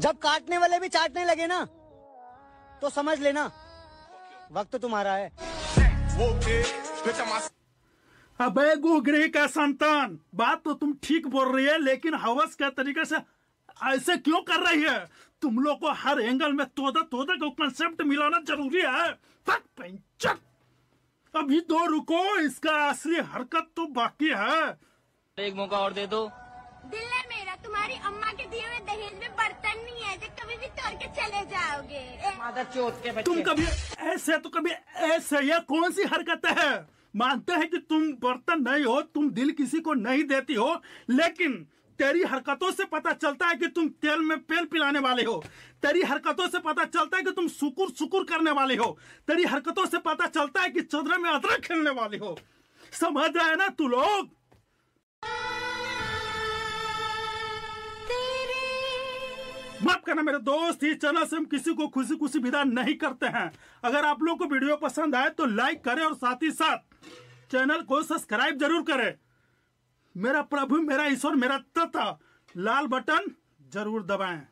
जब काटने वाले भी चाटने लगे ना तो समझ लेना वक्त तुम्हारा है अबे गोगरे का संतान बात तो तुम ठीक बोल रही है लेकिन हवस के तरीके से ऐसे क्यों कर रही है तुम लोग को हर एंगल में तोदा तोदा का कंसेप्ट मिलाना जरूरी है अभी दो तो रुको इसका असली हरकत तो बाकी है एक मौका और दे दो दिल मेरा तुम्हारी अम्मा के दिए हुए दहेज में करके चले जाओगे मादर चोट के बच्चे। तुम कभी ऐसे तो कभी ऐसे ये कौन सी हरकत है मानते हैं कि तुम बर्तन नहीं हो तुम दिल किसी को नहीं देती हो लेकिन तेरी हरकतों से पता चलता है कि तुम तेल में पेल पिलाने वाले हो तेरी हरकतों से पता चलता है कि तुम सुकुर सुकुर करने वाले हो तेरी हरकतों से पता चलता है कि चौधरा में अदरक खेलने वाले हो समझ रहे ना तू लोग माफ करना मेरे दोस्त इस चैनल से हम किसी को खुशी खुशी विदा नहीं करते हैं अगर आप लोग को वीडियो पसंद आए तो लाइक करें और साथ ही साथ चैनल को सब्सक्राइब जरूर करें मेरा प्रभु मेरा ईश्वर मेरा तथा लाल बटन जरूर दबाएं